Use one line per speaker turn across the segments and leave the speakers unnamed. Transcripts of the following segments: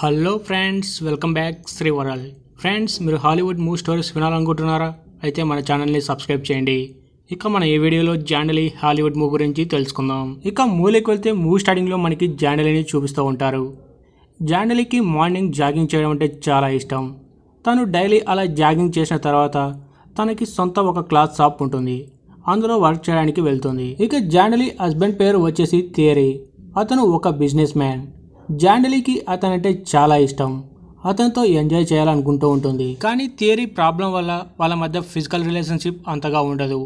hello friends welcome back Sri world friends మీరు Hollywood movie stories వినాలనుకుంటున్నారా అయితే మన ఛానల్ని సబ్స్క్రైబ్ చేయండి ఇక మన ఈ వీడియోలో జాండలి హాలీవుడ్ మూవీ గురించి తెలుసుకుందాం ఇక మూలకి వెళ్తే మూవ్ స్టార్టింగ్లో మనకి జాండలిని చూపిస్తూ ఉంటారు జాండలికి మార్నింగ్ జాగింగ్ చేయడం అంటే చాలా ఇష్టం తను డైలీ అలా జాగింగ్ చేసిన తర్వాత తనకి సొంత ఒక క్లాత్ షాప్ ఉంటుంది అందులో వర్క్ చేయడానికి వెళ్తుంది ఇక జాండలి హస్బెండ్ పేరు వచ్చేసి థియరీ అతను ఒక బిజినెస్ మ్యాన్ జాండలీకి అతనంటే చాలా ఇష్టం అతనితో ఎంజాయ్ చేయాలనుకుంటూ ఉంటుంది కానీ థియరీ ప్రాబ్లం వల్ల వాళ్ళ మధ్య ఫిజికల్ రిలేషన్షిప్ అంతగా ఉండదు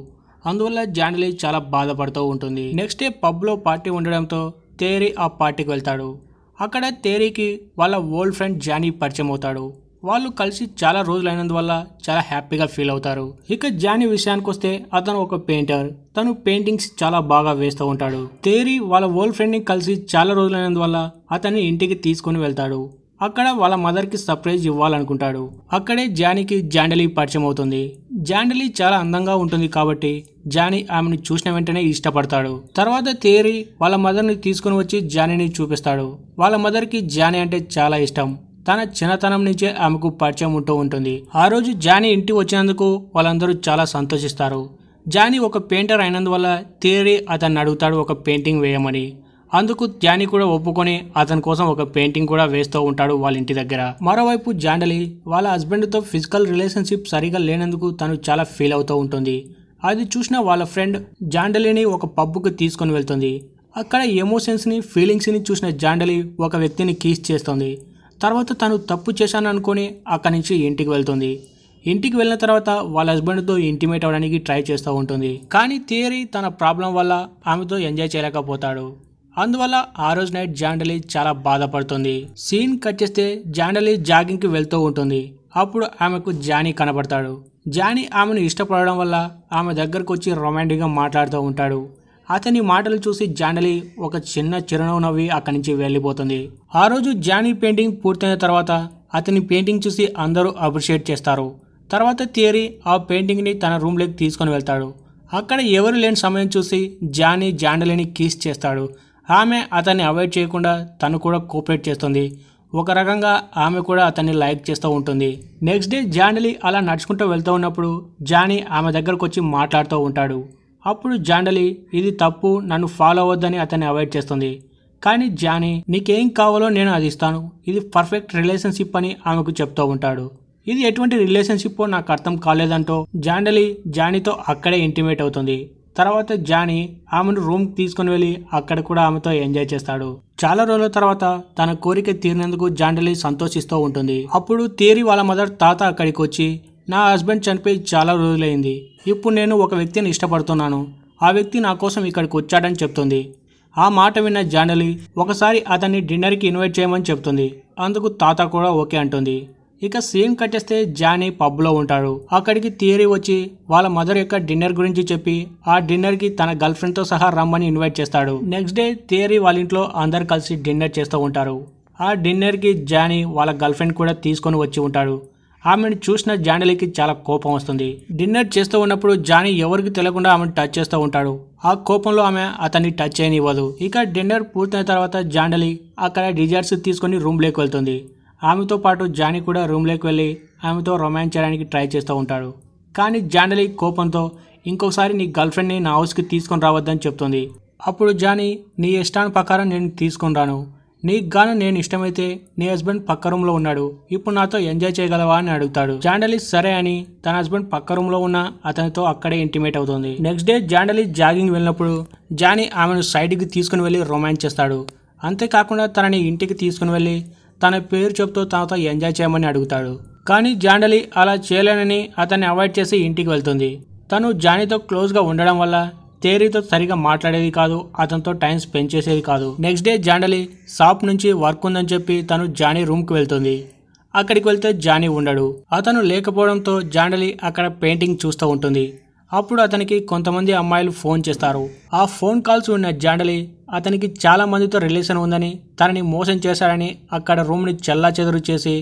అందువల్ల జాండలీ చాలా బాధపడుతూ ఉంటుంది నెక్స్ట్ డే పబ్లో పార్టీ ఉండడంతో థేరీ ఆ పార్టీకి వెళ్తాడు అక్కడ థియరీకి వాళ్ళ ఓల్డ్ ఫ్రెండ్ జానీ పరిచయం అవుతాడు వాళ్ళు కలిసి చాలా రోజులు అయినందువల్ల చాలా హ్యాపీగా ఫీల్ అవుతారు ఇక జానీ విషయానికి వస్తే అతను ఒక పెయింటర్ తను పెయింటింగ్స్ చాలా బాగా వేస్తూ ఉంటాడు తేరి వాళ్ళ ఓల్డ్ ఫ్రెండ్ని కలిసి చాలా రోజులు అయినందువల్ల అతన్ని ఇంటికి తీసుకుని వెళ్తాడు అక్కడ వాళ్ళ మదర్కి సర్ప్రైజ్ ఇవ్వాలనుకుంటాడు అక్కడే జానీకి జాండలీ పరిచయం అవుతుంది జాండలీ చాలా అందంగా ఉంటుంది కాబట్టి జానీ ఆమెను చూసిన వెంటనే ఇష్టపడతాడు తర్వాత తేరి వాళ్ళ మదర్ని తీసుకుని వచ్చి జానీని చూపిస్తాడు వాళ్ళ మదర్కి జానీ అంటే చాలా ఇష్టం తన చిన్నతనం నుంచే ఆమెకు పరిచయం ఉంటూ ఉంటుంది ఆ రోజు జానీ ఇంటి వచ్చినందుకు వాళ్ళందరూ చాలా సంతోషిస్తారు జానీ ఒక పెయింటర్ అయినందువల్ల థియరీ అతన్ని అడుగుతాడు ఒక పెయింటింగ్ వేయమని అందుకు జానీ కూడా ఒప్పుకొని అతని కోసం ఒక పెయింటింగ్ కూడా వేస్తూ ఉంటాడు వాళ్ళ ఇంటి దగ్గర మరోవైపు జాండలి వాళ్ళ హస్బెండ్తో ఫిజికల్ రిలేషన్షిప్ సరిగా లేనందుకు తను చాలా ఫీల్ అవుతూ ఉంటుంది అది చూసిన వాళ్ళ ఫ్రెండ్ జాండలిని ఒక పబ్బుకు తీసుకొని వెళ్తుంది అక్కడ ఎమోషన్స్ని ఫీలింగ్స్ని చూసిన జాండలి ఒక వ్యక్తిని కీస్ చేస్తుంది తర్వాత తను తప్పు చేశాను అనుకొని అక్కడి నుంచి ఇంటికి వెళ్తుంది ఇంటికి వెళ్ళిన తర్వాత వాళ్ళ హస్బెండ్తో ఇంటిమేట్ అవ్వడానికి ట్రై చేస్తూ ఉంటుంది కానీ థియరీ తన ప్రాబ్లం వల్ల ఆమెతో ఎంజాయ్ చేయలేకపోతాడు అందువల్ల ఆ రోజు నైట్ జాండలీ చాలా బాధపడుతుంది సీన్ కట్ చేస్తే జాండలీ జాగింగ్కి వెళ్తూ ఉంటుంది అప్పుడు ఆమెకు జానీ కనపడతాడు జానీ ఆమెను ఇష్టపడడం వల్ల ఆమె దగ్గరకు వచ్చి రొమాంటిక్గా మాట్లాడుతూ ఉంటాడు అతని మాటలు చూసి జాండలి ఒక చిన్న చిరునవ్వు నవ్వి అక్కడి నుంచి వెళ్ళిపోతుంది ఆ రోజు జానీ పెయింటింగ్ పూర్తయిన తర్వాత అతని పెయింటింగ్ చూసి అందరూ అప్రిషియేట్ చేస్తారు తర్వాత థియరీ ఆ పెయింటింగ్ని తన రూమ్లోకి తీసుకొని వెళ్తాడు అక్కడ ఎవరు లేని సమయం చూసి జానీ జాండలిని కీస్ చేస్తాడు ఆమె అతన్ని అవాయిడ్ చేయకుండా తను కూడా కోఆపరేట్ చేస్తుంది ఒక రకంగా ఆమె కూడా అతన్ని లైక్ చేస్తూ ఉంటుంది నెక్స్ట్ డే జాండలి అలా నడుచుకుంటూ వెళ్తూ ఉన్నప్పుడు జానీ ఆమె దగ్గరకు వచ్చి మాట్లాడుతూ ఉంటాడు అప్పుడు జాండలి ఇది తప్పు నన్ను ఫాలో అవ్వద్దని అతన్ని అవాయిడ్ చేస్తుంది కానీ జానీ నీకేం కావాలో నేను అది ఇస్తాను ఇది పర్ఫెక్ట్ రిలేషన్షిప్ అని ఆమెకు చెప్తూ ఉంటాడు ఇది ఎటువంటి రిలేషన్షిప్ నాకు అర్థం కాలేదంటూ జాండలి జానీతో అక్కడే ఇంటిమేట్ అవుతుంది తర్వాత జానీ ఆమెను రూమ్కి తీసుకుని వెళ్ళి అక్కడ కూడా ఆమెతో ఎంజాయ్ చేస్తాడు చాలా రోజుల తర్వాత తన కోరిక తీరినందుకు జాండలి సంతోషిస్తూ ఉంటుంది అప్పుడు తేరి వాళ్ళ మదర్ తాత అక్కడికి వచ్చి నా హస్బెండ్ చనిపోయి చాలా రోజులైంది ఇప్పుడు నేను ఒక వ్యక్తిని ఇష్టపడుతున్నాను ఆ వ్యక్తి నా కోసం ఇక్కడికి వచ్చాడని చెప్తుంది ఆ మాట విన్న జానలి ఒకసారి అతన్ని డిన్నర్కి ఇన్వైట్ చేయమని చెప్తుంది అందుకు తాత కూడా ఓకే అంటుంది ఇక సీన్ కట్టేస్తే జానీ పబ్లో ఉంటాడు అక్కడికి థియరీ వచ్చి వాళ్ళ మదర్ యొక్క డిన్నర్ గురించి చెప్పి ఆ డిన్నర్కి తన గర్ల్ ఫ్రెండ్తో సహా రమ్మని ఇన్వైట్ చేస్తాడు నెక్స్ట్ డే థియరీ వాళ్ళ ఇంట్లో అందరు కలిసి డిన్నర్ చేస్తూ ఉంటారు ఆ డిన్నర్కి జానీ వాళ్ళ గర్ల్ ఫ్రెండ్ కూడా తీసుకొని వచ్చి ఉంటాడు ఆమెను చూసిన జానీలకి చాలా కోపం వస్తుంది డిన్నర్ చేస్తూ ఉన్నప్పుడు జానీ ఎవరికి తెలియకుండా ఆమెను టచ్ చేస్తూ ఉంటాడు ఆ కోపంలో ఆమె అతన్ని టచ్ చేయనివ్వదు ఇక డిన్నర్ పూర్తయిన తర్వాత జాండలి అక్కడ డిజర్ట్స్ తీసుకొని రూమ్లోకి వెళ్తుంది ఆమెతో పాటు జానీ కూడా రూమ్లోకి వెళ్ళి ఆమెతో రొమాన్స్ చేయడానికి ట్రై చేస్తూ ఉంటాడు కానీ జాండలి కోపంతో ఇంకోసారి నీ గర్ల్ఫ్రెండ్ని నా హౌస్కి తీసుకొని రావద్దని చెప్తుంది అప్పుడు జానీ నీ ఇష్టాన్ని ప్రకారం నేను తీసుకుని రాను నీకు గాను నేను ఇష్టమైతే నీ హస్బెండ్ పక్క రూమ్లో ఉన్నాడు ఇప్పుడు నాతో ఎంజాయ్ చేయగలవా అని అడుగుతాడు జాండలిస్ సరే అని తన హస్బెండ్ పక్క రూమ్లో ఉన్న అతనితో అక్కడే ఇంటిమేట్ అవుతుంది నెక్స్ట్ డే జాండలిస్ జాగింగ్ వెళ్ళినప్పుడు జానీ ఆమెను సైడ్కి తీసుకుని వెళ్ళి రొమాన్స్ చేస్తాడు అంతేకాకుండా తనని ఇంటికి తీసుకుని వెళ్ళి తన పేరు చెబుతూ తనతో ఎంజాయ్ చేయమని అడుగుతాడు కానీ జాండలి అలా చేయలేనని అతన్ని అవాయిడ్ చేసి ఇంటికి వెళ్తుంది తను జానీతో క్లోజ్గా ఉండడం వల్ల తేరీతో సరిగా మాట్లాడేది కాదు అతనితో టైం స్పెండ్ చేసేది కాదు నెక్స్ట్ డే జాండలి షాప్ నుంచి వర్క్ ఉందని చెప్పి తను జానీ రూమ్కి వెళ్తుంది అక్కడికి వెళ్తే జానీ ఉండడు అతను లేకపోవడంతో జాండలి అక్కడ పెయింటింగ్ చూస్తూ ఉంటుంది అప్పుడు అతనికి కొంతమంది అమ్మాయిలు ఫోన్ చేస్తారు ఆ ఫోన్ కాల్స్ ఉన్న జాండలి అతనికి చాలా మందితో రిలేషన్ ఉందని తనని మోసం చేశాడని అక్కడ రూమ్ని చల్లా చెదురు చేసి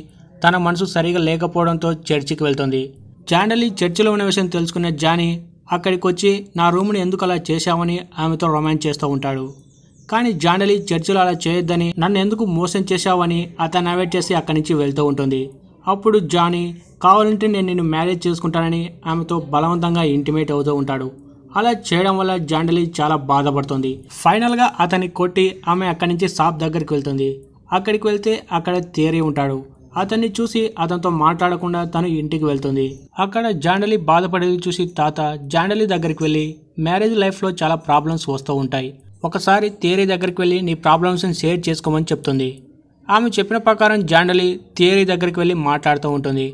తన మనసు సరిగా లేకపోవడంతో చర్చికి వెళ్తుంది జాండలి చర్చిలో ఉన్న విషయం తెలుసుకున్న జానీ అక్కడికి వచ్చి నా రూమ్ని ఎందుకు అలా చేశామని ఆమెతో రొమాన్స్ చేస్తూ ఉంటాడు కానీ జాండలి చర్చిలో అలా చేయొద్దని నన్ను ఎందుకు మోసం చేశావని అతను అవాయిడ్ చేసి అక్కడి నుంచి వెళ్తూ ఉంటుంది అప్పుడు జానీ కావాలంటే నేను నిన్ను మ్యారేజ్ చేసుకుంటానని ఆమెతో బలవంతంగా ఇంటిమేట్ అవుతూ ఉంటాడు అలా చేయడం వల్ల జాండలి చాలా బాధపడుతుంది ఫైనల్గా అతన్ని కొట్టి ఆమె అక్కడి నుంచి షాప్ దగ్గరికి వెళ్తుంది అక్కడికి వెళ్తే అక్కడ తేరి ఉంటాడు అతన్ని చూసి అతనితో మాట్లాడకుండా తను ఇంటికి వెళ్తుంది అక్కడ జాండలి బాధపడేది చూసి తాత జాండలి దగ్గరికి వెళ్ళి మ్యారేజ్ లైఫ్లో చాలా ప్రాబ్లమ్స్ వస్తూ ఉంటాయి ఒకసారి థియరీ దగ్గరికి వెళ్ళి నీ ప్రాబ్లమ్స్ని షేర్ చేసుకోమని చెప్తుంది ఆమె చెప్పిన ప్రకారం జాండలి థియరీ దగ్గరికి వెళ్ళి మాట్లాడుతూ ఉంటుంది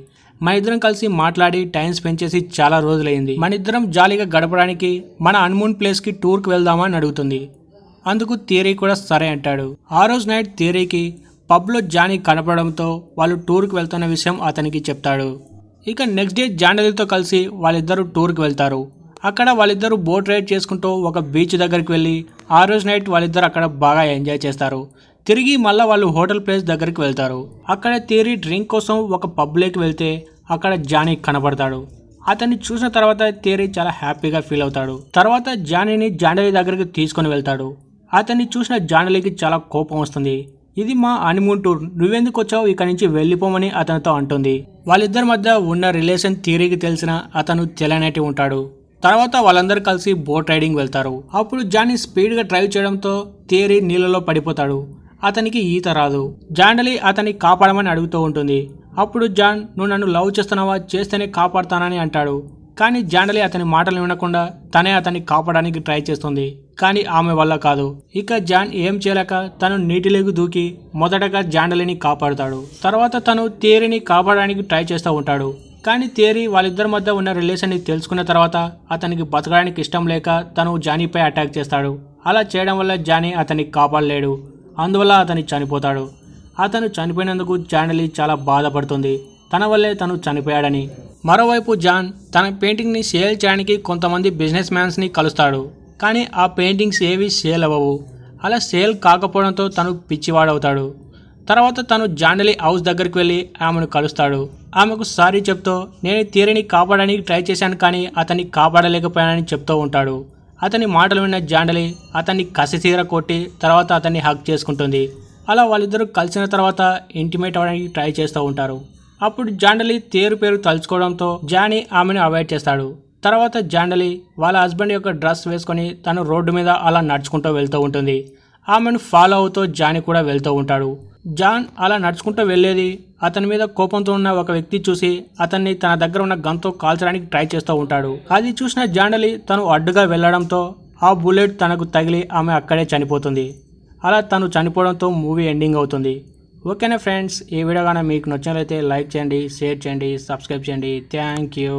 మన ఇద్దరం కలిసి మాట్లాడి టైం స్పెండ్ చేసి చాలా రోజులైంది మన ఇద్దరం జాలీగా గడపడానికి మన అన్మూన్ ప్లేస్కి టూర్కి వెళ్దామని అడుగుతుంది అందుకు థియరీ కూడా సరే అంటాడు ఆ రోజు నైట్ థియరీకి పబ్లో జానీ కనపడడంతో వాళ్ళు టూర్కి వెళ్తున్న విషయం అతనికి చెప్తాడు ఇక నెక్స్ట్ డే జాండలితో కలిసి వాళ్ళిద్దరూ టూర్కి వెళ్తారు అక్కడ వాళ్ళిద్దరూ బోట్ రైడ్ చేసుకుంటూ ఒక బీచ్ దగ్గరికి వెళ్ళి ఆ రోజు నైట్ వాళ్ళిద్దరు అక్కడ బాగా ఎంజాయ్ చేస్తారు తిరిగి మళ్ళీ వాళ్ళు హోటల్ ప్లేస్ దగ్గరికి వెళ్తారు అక్కడ తీరి డ్రింక్ కోసం ఒక పబ్లోకి వెళ్తే అక్కడ జానీ కనపడతాడు అతన్ని చూసిన తర్వాత తేరి చాలా హ్యాపీగా ఫీల్ అవుతాడు తర్వాత జానీని జాండలి దగ్గరికి తీసుకొని వెళ్తాడు అతన్ని చూసిన జాండలికి చాలా కోపం వస్తుంది ఇది మా హనీమూన్ టూర్ నువ్వెందుకు వచ్చావు ఇక్కడి నుంచి వెళ్ళిపోమని అతనితో అంటుంది వాళ్ళిద్దరి మధ్య ఉన్న రిలేషన్ థియరీకి తెలిసిన అతను తెలనేటి ఉంటాడు తర్వాత వాళ్ళందరూ కలిసి బోట్ రైడింగ్ వెళ్తారు అప్పుడు జానీ స్పీడ్గా డ్రైవ్ చేయడంతో థియరీ నీళ్ళలో పడిపోతాడు అతనికి ఈత రాదు జాండలి అతన్ని కాపాడమని అడుగుతూ ఉంటుంది అప్పుడు జాన్ నువ్వు నన్ను లవ్ చేస్తున్నావా చేస్తేనే కాపాడుతానని అంటాడు కానీ జాండలి అతని మాటలు వినకుండా తనే అతన్ని కాపాడానికి ట్రై చేస్తుంది కానీ ఆమె వల్ల కాదు ఇక జాన్ ఏం చేయలేక తను నీటిలోకి దూకి మొదటగా జాండలిని కాపాడుతాడు తర్వాత తను తేరిని కాపాడడానికి ట్రై చేస్తూ ఉంటాడు కానీ తేరీ వాళ్ళిద్దరి మధ్య ఉన్న రిలేషన్ని తెలుసుకున్న తర్వాత అతనికి బతకడానికి ఇష్టం లేక తను జానీపై అటాక్ చేస్తాడు అలా చేయడం వల్ల జానీ అతన్ని కాపాడలేడు అందువల్ల అతని చనిపోతాడు అతను చనిపోయినందుకు జాండలి చాలా బాధపడుతుంది తన వల్లే తను చనిపోయాడని మరోవైపు జాన్ తన పెయింటింగ్ని సేల్ చేయడానికి కొంతమంది బిజినెస్ మ్యాన్స్ని కలుస్తాడు కానీ ఆ పెయింటింగ్స్ ఏవి సేల్ అవ్వవు అలా సేల్ కాకపోవడంతో తను పిచ్చివాడవుతాడు తర్వాత తను జాండలి హౌస్ దగ్గరికి వెళ్ళి ఆమెను కలుస్తాడు ఆమెకు సారీ చెప్తూ నేను తీరిని కాపాడడానికి ట్రై చేశాను కానీ అతన్ని కాపాడలేకపోయానని చెప్తూ ఉంటాడు అతని మాటలు విన్న జాండలి అతన్ని కసితీర కొట్టి తర్వాత అతన్ని హక్ చేసుకుంటుంది అలా వాళ్ళిద్దరూ కలిసిన తర్వాత ఇంటిమేట్ అవ్వడానికి ట్రై చేస్తూ ఉంటారు అప్పుడు జాండలి తేరు పేరు తలుచుకోవడంతో జానీ ఆమెను అవాయిడ్ చేస్తాడు తర్వాత జాండలి వాళ్ళ హస్బెండ్ యొక్క డ్రెస్ వేసుకొని తను రోడ్డు మీద అలా నడుచుకుంటూ వెళ్తూ ఉంటుంది ఆమెను ఫాలో అవుతూ జానీ కూడా వెళ్తూ ఉంటాడు జాన్ అలా నడుచుకుంటూ వెళ్ళేది అతని మీద కోపంతో ఉన్న ఒక వ్యక్తి చూసి అతన్ని తన దగ్గర ఉన్న గన్తో కాల్చడానికి ట్రై చేస్తూ ఉంటాడు అది చూసిన జాండలి తను అడ్డుగా వెళ్ళడంతో ఆ బుల్లెట్ తనకు తగిలి ఆమె అక్కడే చనిపోతుంది అలా తను చనిపోవడంతో మూవీ ఎండింగ్ అవుతుంది ఓకేనా ఫ్రెండ్స్ ఈ వీడియో కానీ మీకు నచ్చినట్లయితే లైక్ చేయండి షేర్ చేయండి సబ్స్క్రైబ్ చేయండి థ్యాంక్ యూ